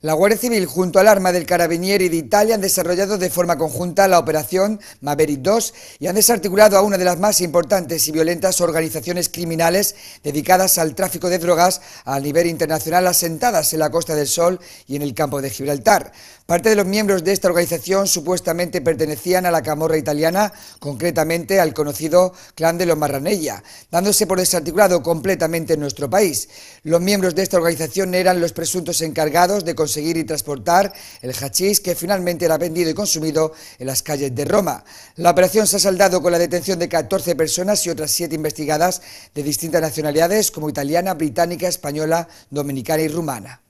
La Guardia Civil junto al Arma del Carabinieri de Italia han desarrollado de forma conjunta la operación Maverick 2 y han desarticulado a una de las más importantes y violentas organizaciones criminales dedicadas al tráfico de drogas a nivel internacional asentadas en la Costa del Sol y en el campo de Gibraltar. Parte de los miembros de esta organización supuestamente pertenecían a la camorra italiana, concretamente al conocido clan de los Marranella, dándose por desarticulado completamente en nuestro país. Los miembros de esta organización eran los presuntos encargados de seguir y transportar el hachís que finalmente era vendido y consumido en las calles de Roma. La operación se ha saldado con la detención de 14 personas y otras 7 investigadas de distintas nacionalidades como italiana, británica, española, dominicana y rumana.